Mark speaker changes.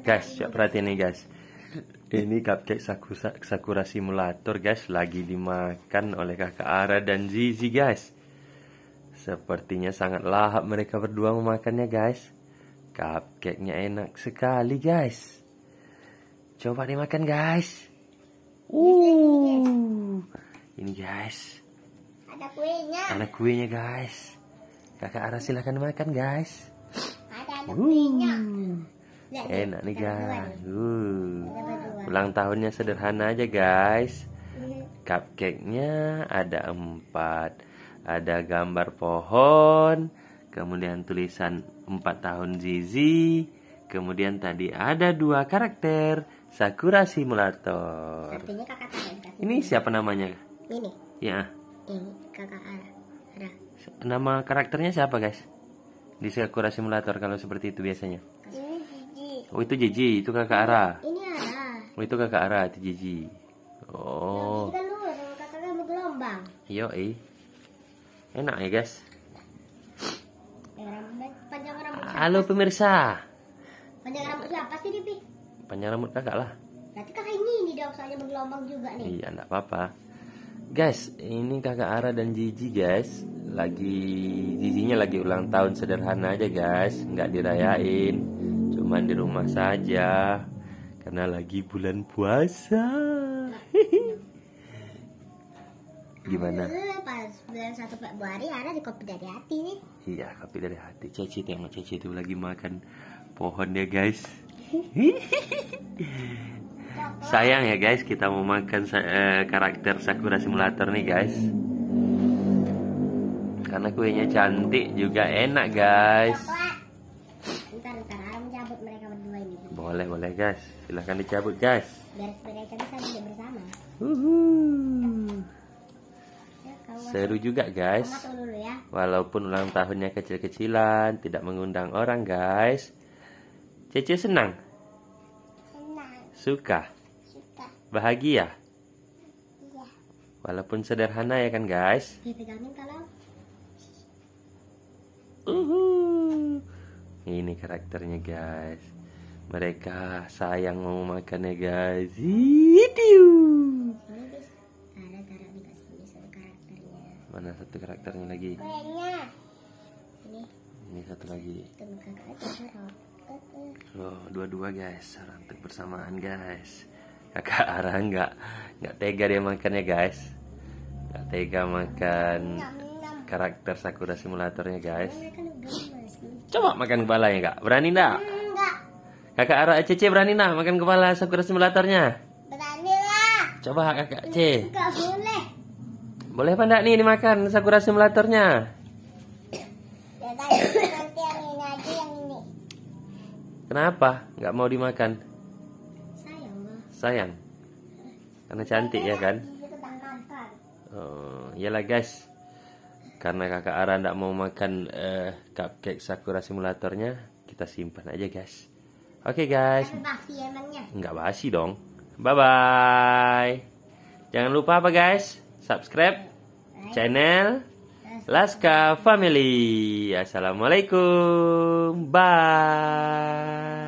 Speaker 1: guys, ya perhatiin nih guys. Ini cupcake sakura, sakura simulator guys lagi dimakan oleh kakak Ara dan Zizi guys. Sepertinya sangat lahap mereka berdua memakannya guys. Cupcake-nya enak sekali guys. Coba dimakan guys. Uh, ini guys. Ada kuenya. Ada kuenya guys. Kakak Ara silahkan makan guys. Ada, kuenya. Hmm. Ya, enak nih guys uh, ulang tahunnya sederhana aja guys iya. cupcake-nya ada empat ada gambar pohon kemudian tulisan empat tahun Zizi kemudian tadi ada dua karakter Sakura Simulator ini siapa namanya? ini ya ini kakak Ara. nama karakternya siapa guys? di Sakura Simulator kalau seperti itu biasanya iya. Oh itu JJ, itu kakak Ara. Ini Ara. Oh itu kakak Ara, itu JJ. Iya, oh. kita lu sama kakaknya bergelombang. Iya, eh. Enak ya guys. Halo pemirsa. Panjang rambut siapa sih Dipi? Panjang rambut kakak lah. Nanti kakak ini ini dong soalnya bergelombang juga nih. Iya, enggak apa-apa. Guys, ini kakak Ara dan Jiji guys Lagi, Jijinya lagi ulang tahun sederhana aja guys Nggak dirayain cuma di rumah saja karena lagi bulan puasa gimana pas bulan satu Februari ada di kopi dari hati nih iya kopi dari hati caci tengok caci itu lagi makan pohon ya guys sayang ya guys kita mau makan eh, karakter Sakura Simulator nih guys karena kuenya cantik juga enak guys Coklat. Bentar, bentar cabut mereka berdua ini. Boleh, boleh guys. Silahkan dicabut guys. Biar mereka bisa duduk bersama. Ya, Seru juga guys. Ya. Walaupun ulang tahunnya kecil-kecilan, tidak mengundang orang guys. Cece senang? Senang. Suka? Suka. Bahagia? Iya. Walaupun sederhana ya kan guys? Dipegangin iya, kalau. Uhu ini karakternya guys mereka sayang mau makan ya guys video mana satu karakternya lagi ini satu lagi loh dua-dua guys untuk bersamaan guys kakak arah nggak nggak tega dia makannya guys nggak tega makan karakter sakura simulatornya guys Coba makan kepala ya kak, berani enggak? Enggak Kakak Ara Cece berani enggak makan kepala Sakura simulatornya? Berani lah Coba kakak C Enggak boleh Boleh apa enggak nih dimakan Sakura simulatornya? Ya, Kenapa enggak mau dimakan? Sayang Sayang? Karena cantik ya kan? Oh, lah guys karena kakak Ara tidak mau makan uh, cupcake Sakura simulatornya kita simpan aja guys oke okay, guys basi emangnya nggak basi dong bye bye jangan lupa apa guys subscribe channel Laska Family assalamualaikum bye